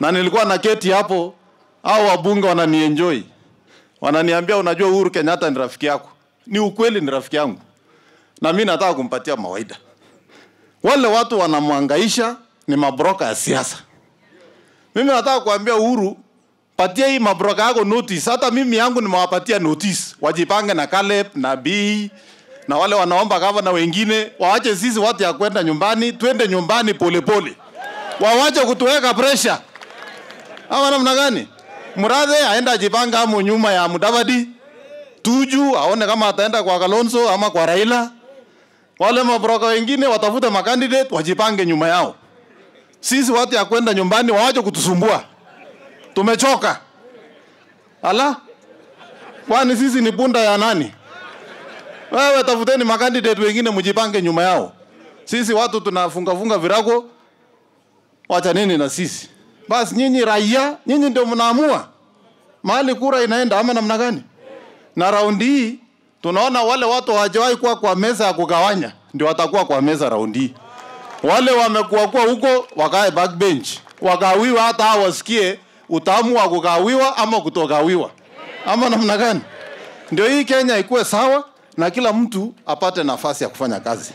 na nilikuwa na keti hapo, au wabunge wananienjoy, wananiambia unajua, Uhuru Kenyatta ni rafiki yako. Ni ukweli, ni rafiki yangu, na mimi nataka kumpatia mawaida. Wale watu wanamwangaisha ni mabroka ya siasa. Mimi nataka kuambia Uhuru, patia hii mabroka yako notice. Hata mimi yangu nimewapatia notice, wajipange na Caleb na B na wale wanaomba gavana wengine waache sisi watu ya kwenda nyumbani, twende nyumbani polepole pole. Wawache kutuweka pressure ama namna gani? Mradhe aenda ajipanga hapo nyuma ya Mudavadi, Tuju aone kama ataenda kwa Kalonzo ama kwa Raila. Wale mabroka wengine watafute makandidate wajipange nyuma yao. Sisi watu ya kwenda nyumbani waache kutusumbua, tumechoka. Ala, kwani sisi ni punda ya nani? Wewe tafuteni makandidate wengine mjipange nyuma yao. Sisi watu tunafungafunga virago, wacha nini na sisi basi nyinyi raia, nyinyi ndio mnaamua mahali kura inaenda ama namna gani? Na raundi hii tunaona wale watu hawajawahi kuwa kwa meza ya kugawanya ndio watakuwa kwa meza raundi hii. Wale wamekuwa kuwa huko wakae backbench, wagawiwa hata hao wasikie utamu wa kugawiwa ama kutogawiwa ama namna gani? Ndio hii Kenya ikuwe sawa na kila mtu apate nafasi ya kufanya kazi.